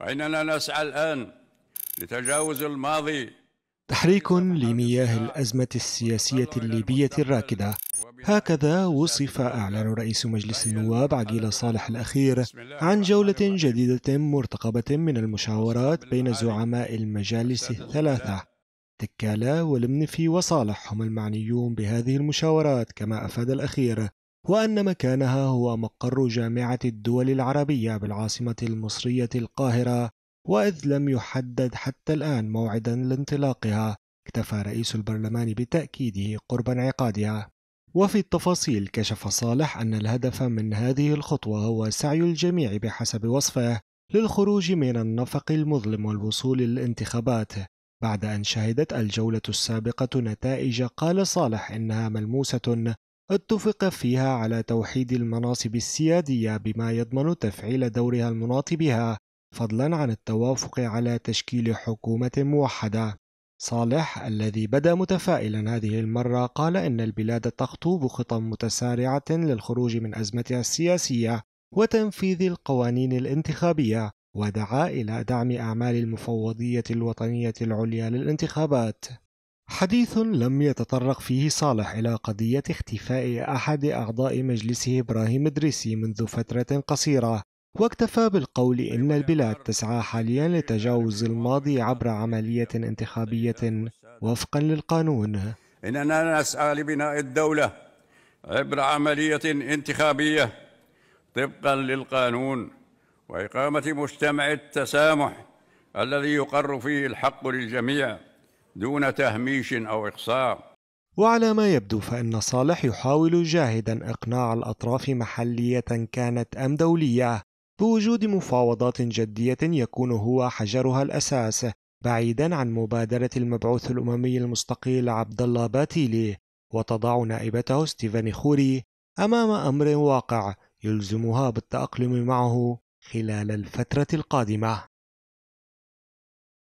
وإننا نسعى الآن لتجاوز الماضي تحريك لمياه الأزمة السياسية الليبية الراكدة هكذا وصف أعلان رئيس مجلس النواب عقيل صالح الأخير عن جولة جديدة مرتقبة من المشاورات بين زعماء المجالس الثلاثة تكالا والمنفي وصالح هم المعنيون بهذه المشاورات كما أفاد الأخير وأن مكانها هو مقر جامعة الدول العربية بالعاصمة المصرية القاهرة وإذ لم يحدد حتى الآن موعدا لانطلاقها اكتفى رئيس البرلمان بتأكيده قرب انعقادها وفي التفاصيل كشف صالح أن الهدف من هذه الخطوة هو سعي الجميع بحسب وصفه للخروج من النفق المظلم والوصول للانتخابات بعد أن شهدت الجولة السابقة نتائج قال صالح إنها ملموسة اتفق فيها على توحيد المناصب السيادية بما يضمن تفعيل دورها المناط بها فضلا عن التوافق على تشكيل حكومة موحدة صالح الذي بدا متفائلا هذه المرة قال إن البلاد تخطو بخطى متسارعة للخروج من أزمتها السياسية وتنفيذ القوانين الانتخابية ودعا إلى دعم أعمال المفوضية الوطنية العليا للانتخابات حديث لم يتطرق فيه صالح إلى قضية اختفاء أحد أعضاء مجلسه إبراهيم إدريسي منذ فترة قصيرة واكتفى بالقول إن البلاد تسعى حاليا لتجاوز الماضي عبر عملية انتخابية وفقا للقانون إننا نسعى لبناء الدولة عبر عملية انتخابية طبقا للقانون وإقامة مجتمع التسامح الذي يقر فيه الحق للجميع دون تهميش أو إقصاء وعلى ما يبدو فإن صالح يحاول جاهدا إقناع الأطراف محلية كانت أم دولية بوجود مفاوضات جدية يكون هو حجرها الأساس بعيدا عن مبادرة المبعوث الأممي المستقيل عبد الله باتيلي وتضع نائبته ستيفاني خوري أمام أمر واقع يلزمها بالتأقلم معه خلال الفترة القادمة